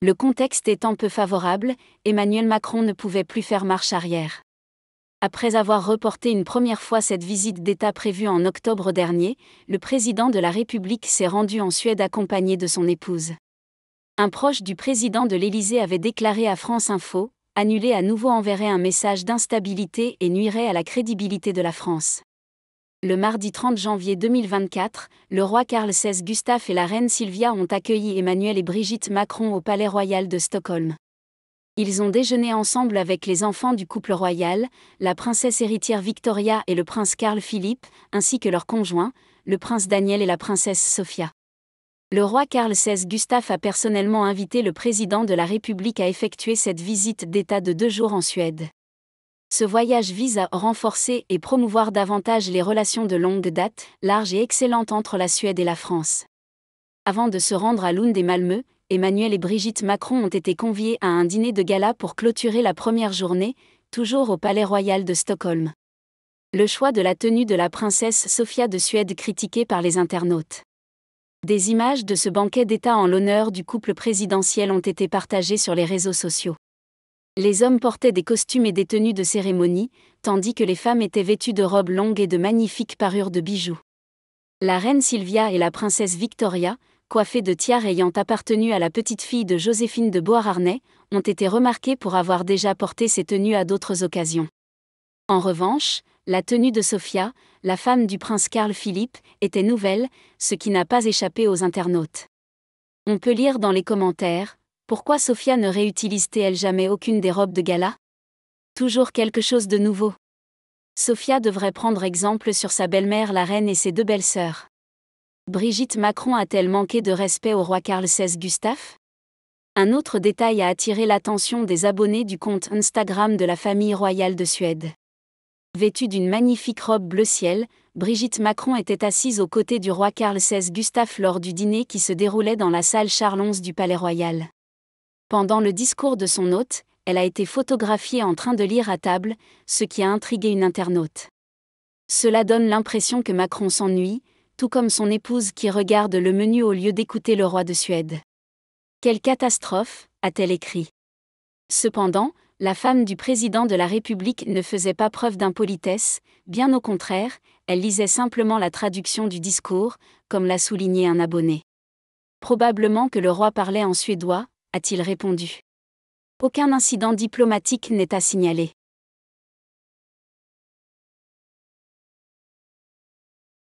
Le contexte étant peu favorable, Emmanuel Macron ne pouvait plus faire marche arrière. Après avoir reporté une première fois cette visite d'État prévue en octobre dernier, le président de la République s'est rendu en Suède accompagné de son épouse. Un proche du président de l'Élysée avait déclaré à France Info, annuler à nouveau enverrait un message d'instabilité et nuirait à la crédibilité de la France le mardi 30 janvier 2024, le roi Carl XVI Gustave et la reine Sylvia ont accueilli Emmanuel et Brigitte Macron au Palais royal de Stockholm. Ils ont déjeuné ensemble avec les enfants du couple royal, la princesse héritière Victoria et le prince Carl Philippe, ainsi que leurs conjoints, le prince Daniel et la princesse Sophia. Le roi Carl XVI Gustave a personnellement invité le président de la République à effectuer cette visite d'État de deux jours en Suède. Ce voyage vise à renforcer et promouvoir davantage les relations de longue date, larges et excellentes entre la Suède et la France. Avant de se rendre à Lund et Malmö, Emmanuel et Brigitte Macron ont été conviés à un dîner de gala pour clôturer la première journée, toujours au Palais Royal de Stockholm. Le choix de la tenue de la princesse Sofia de Suède critiqué par les internautes. Des images de ce banquet d'État en l'honneur du couple présidentiel ont été partagées sur les réseaux sociaux. Les hommes portaient des costumes et des tenues de cérémonie, tandis que les femmes étaient vêtues de robes longues et de magnifiques parures de bijoux. La reine Sylvia et la princesse Victoria, coiffées de tiare ayant appartenu à la petite fille de Joséphine de Beauharnais, ont été remarquées pour avoir déjà porté ces tenues à d'autres occasions. En revanche, la tenue de Sophia, la femme du prince Carl Philippe, était nouvelle, ce qui n'a pas échappé aux internautes. On peut lire dans les commentaires, pourquoi Sophia ne réutilise-t-elle jamais aucune des robes de gala Toujours quelque chose de nouveau. Sophia devrait prendre exemple sur sa belle-mère la reine et ses deux belles-sœurs. Brigitte Macron a-t-elle manqué de respect au roi Carl XVI Gustave Un autre détail a attiré l'attention des abonnés du compte Instagram de la famille royale de Suède. Vêtue d'une magnifique robe bleu ciel, Brigitte Macron était assise aux côtés du roi Carl XVI Gustave lors du dîner qui se déroulait dans la salle Charles XI du Palais Royal. Pendant le discours de son hôte, elle a été photographiée en train de lire à table, ce qui a intrigué une internaute. Cela donne l'impression que Macron s'ennuie, tout comme son épouse qui regarde le menu au lieu d'écouter le roi de Suède. Quelle catastrophe, a-t-elle écrit. Cependant, la femme du président de la République ne faisait pas preuve d'impolitesse, bien au contraire, elle lisait simplement la traduction du discours, comme l'a souligné un abonné. Probablement que le roi parlait en suédois, a-t-il répondu. Aucun incident diplomatique n'est à signaler.